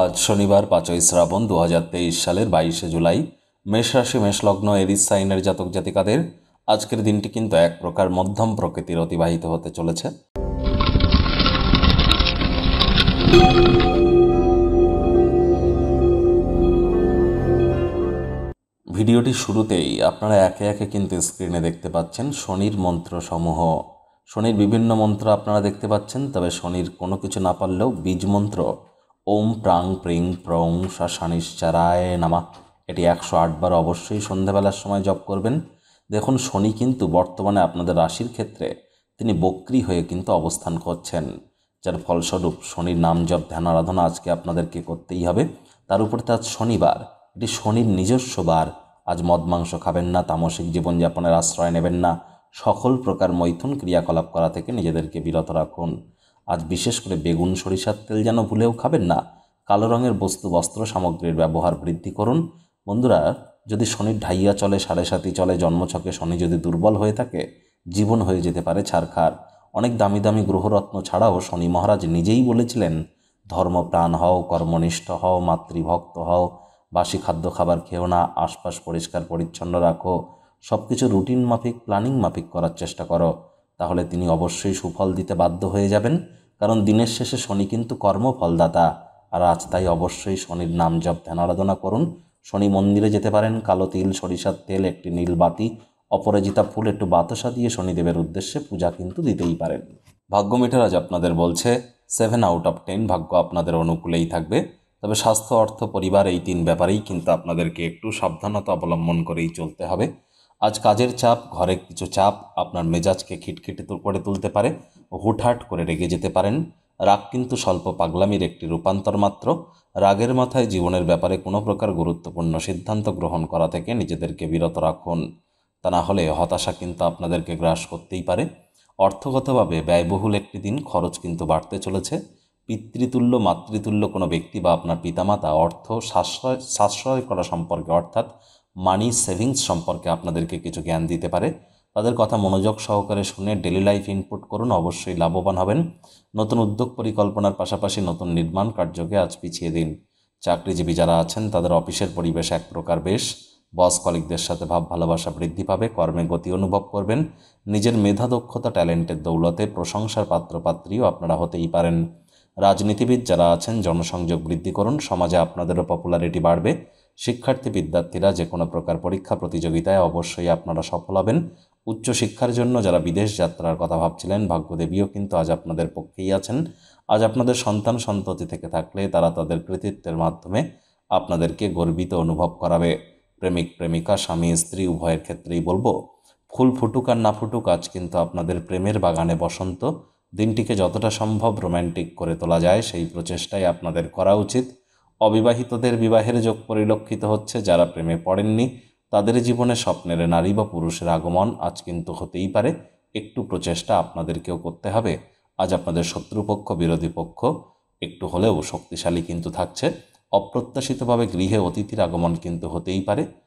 আজ শনিবার পাঁচই শ্রাবণ দু সালের বাইশে জুলাই মেষ রাশি মেষলগ্ন এরিস সাইনের জাতক জাতিকাদের আজকের দিনটি কিন্তু এক প্রকার মধ্যম প্রকৃতির অতিবাহিত হতে চলেছে ভিডিওটি শুরুতেই আপনারা একে একে কিন্তু স্ক্রিনে দেখতে পাচ্ছেন শনির মন্ত্রসমূহ শনির বিভিন্ন মন্ত্র আপনারা দেখতে পাচ্ছেন তবে শনির কোনো কিছু না পারলেও বীজ মন্ত্র ওম প্রাং প্রিং প্রং শাসানিশ্চারায় নামা এটি একশো আটবার অবশ্যই সন্ধ্যাবেলার সময় জপ করবেন দেখুন শনি কিন্তু বর্তমানে আপনাদের রাশির ক্ষেত্রে তিনি বক্রি হয়ে কিন্তু অবস্থান করছেন যার ফলস্বরূপ শনির নাম জপ ধ্যান আরাধনা আজকে আপনাদেরকে করতেই হবে তার উপর তো আজ শনিবার এটি শনির নিজস্ব বার আজ মদ মাংস খাবেন না তামসিক জীবনযাপনের আশ্রয় নেবেন না সকল প্রকার মৈথুন ক্রিয়াকলাপ করা থেকে নিজেদেরকে বিরত রাখুন আজ বিশেষ করে বেগুন সরিষার তেল যেন ভুলেও খাবেন না কালো রঙের বস্তু বস্ত্র সামগ্রীর ব্যবহার বৃদ্ধি করুন বন্ধুরা যদি শনির ঢাইয়া চলে সাড়ে সাতি চলে জন্মছকে শনি যদি দুর্বল হয়ে থাকে জীবন হয়ে যেতে পারে ছাড়খাড় অনেক দামি দামি গ্রহরত্ন ছাড়াও শনি মহারাজ নিজেই বলেছিলেন ধর্মপ্রাণ হও কর্মনিষ্ঠ হও মাতৃভক্ত হও বাসি খাদ্য খাবার খেও না আশপাশ পরিষ্কার পরিচ্ছন্ন রাখো সব কিছু রুটিন মাফিক প্ল্যানিং মাফিক করার চেষ্টা করো তাহলে তিনি অবশ্যই সুফল দিতে বাধ্য হয়ে যাবেন কারণ দিনের শেষে শনি কিন্তু কর্মফলদাতা আর আজ তাই অবশ্যই শনির নাম জপ ধ্যান আরাধনা করুন শনি মন্দিরে যেতে পারেন কালো তিল সরিষার তেল একটি নীল বাতি অপরাজিতা ফুল একটু বাতাসা দিয়ে শনিদেবের উদ্দেশ্যে পূজা কিন্তু দিতেই পারেন ভাগ্যমিটার আজ আপনাদের বলছে সেভেন আউট অফ টেন ভাগ্য আপনাদের অনুকূলেই থাকবে তবে স্বাস্থ্য অর্থ পরিবার এই তিন ব্যাপারেই কিন্তু আপনাদেরকে একটু সাবধানতা অবলম্বন করেই চলতে হবে আজ কাজের চাপ ঘরে কিছু চাপ আপনার মেজাজকে খিটখিটে করে তুলতে পারে হুটহাট করে রেগে যেতে পারেন রাগ কিন্তু স্বল্প পাগলামির একটি রূপান্তর মাত্র রাগের মাথায় জীবনের ব্যাপারে কোনো প্রকার গুরুত্বপূর্ণ সিদ্ধান্ত গ্রহণ করা থেকে নিজেদেরকে বিরত রাখুন তা না হলে হতাশা কিন্তু আপনাদেরকে গ্রাস করতেই পারে অর্থগতভাবে ব্যয়বহুল একটি দিন খরচ কিন্তু বাড়তে চলেছে পিতৃতুল্য মাতৃতুল্য কোনো ব্যক্তি বা আপনার পিতামাতা অর্থ সাশ্রয় সাশ্রয় করা সম্পর্কে অর্থাৎ মানি সেভিংস সম্পর্কে আপনাদেরকে কিছু জ্ঞান দিতে পারে তাদের কথা মনোযোগ সহকারে শুনে ডেলি লাইফ ইনপুট করুন অবশ্যই লাভবান হবেন নতুন উদ্যোগ পরিকল্পনার পাশাপাশি নতুন নির্মাণ কার্যকে আজ পিছিয়ে দিন চাকরিজীবী যারা আছেন তাদের অফিসের পরিবেশ এক প্রকার বেশ বস কলিকদের সাথে ভাব ভালোবাসা বৃদ্ধি পাবে কর্মে গতি অনুভব করবেন নিজের মেধা দক্ষতা ট্যালেন্টের দৌলতে প্রশংসার পাত্রপাত্রীও আপনারা হতেই পারেন রাজনীতিবিদ যারা আছেন জনসংযোগ বৃদ্ধি করুন সমাজে আপনাদেরও পপুলারিটি বাড়বে শিক্ষার্থী বিদ্যার্থীরা যে কোনো প্রকার পরীক্ষা প্রতিযোগিতায় অবশ্যই আপনারা সফল হবেন উচ্চশিক্ষার জন্য যারা বিদেশ যাত্রার কথা ভাবছিলেন ভাগ্যদেবীও কিন্তু আজ আপনাদের পক্ষেই আছেন আজ আপনাদের সন্তান সন্ততি থেকে থাকলে তারা তাদের কৃতিত্বের মাধ্যমে আপনাদেরকে গর্বিত অনুভব করাবে প্রেমিক প্রেমিকা স্বামী স্ত্রী উভয়ের ক্ষেত্রেই বলবো ফুল ফুটুক আর না ফুটুক আজ কিন্তু আপনাদের প্রেমের বাগানে বসন্ত দিনটিকে যতটা সম্ভব রোম্যান্টিক করে তোলা যায় সেই প্রচেষ্টাই আপনাদের করা উচিত অবিবাহিতদের বিবাহের যোগ পরিলক্ষিত হচ্ছে যারা প্রেমে পড়েননি তাদের জীবনে স্বপ্নের নারী বা পুরুষের আগমন আজ কিন্তু হতেই পারে একটু প্রচেষ্টা আপনাদেরকেও করতে হবে আজ আপনাদের শত্রুপক্ষ বিরোধী পক্ষ একটু হলেও শক্তিশালী কিন্তু থাকছে অপ্রত্যাশিতভাবে গৃহে অতিথির আগমন কিন্তু হতেই পারে